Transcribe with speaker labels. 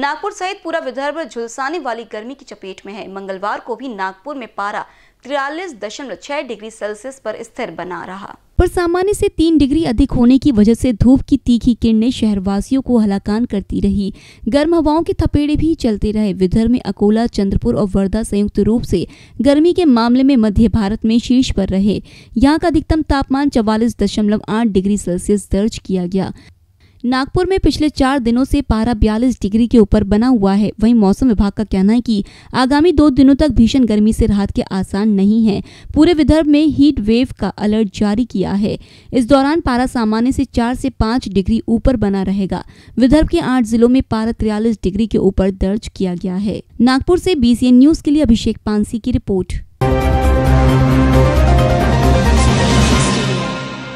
Speaker 1: नागपुर सहित पूरा विदर्भ झुलसाने वाली गर्मी की चपेट में है मंगलवार को भी नागपुर में पारा तिरालीस दशमलव छह डिग्री सेल्सियस पर स्थिर बना रहा पर सामान्य से तीन डिग्री अधिक होने की वजह से धूप की तीखी किरणें शहरवासियों को हलाकान करती रही गर्म हवाओं के थपेड़े भी चलते रहे विदर्भ में अकोला चंद्रपुर और वर्धा संयुक्त रूप से गर्मी के मामले में मध्य भारत में शीर्ष पर रहे यहाँ का अधिकतम तापमान चवालीस दशमलव आठ डिग्री सेल्सियस दर्ज किया गया नागपुर में पिछले चार दिनों से पारा बयालीस डिग्री के ऊपर बना हुआ है वहीं मौसम विभाग का कहना है कि आगामी दो दिनों तक भीषण गर्मी से राहत के आसान नहीं है पूरे विदर्भ में हीट वेव का अलर्ट जारी किया है इस दौरान पारा सामान्य से चार से पाँच डिग्री ऊपर बना रहेगा विदर्भ के आठ जिलों में पारा तिरयालीस डिग्री के ऊपर दर्ज किया गया है नागपुर ऐसी बीसीएन न्यूज के लिए अभिषेक पानसी की रिपोर्ट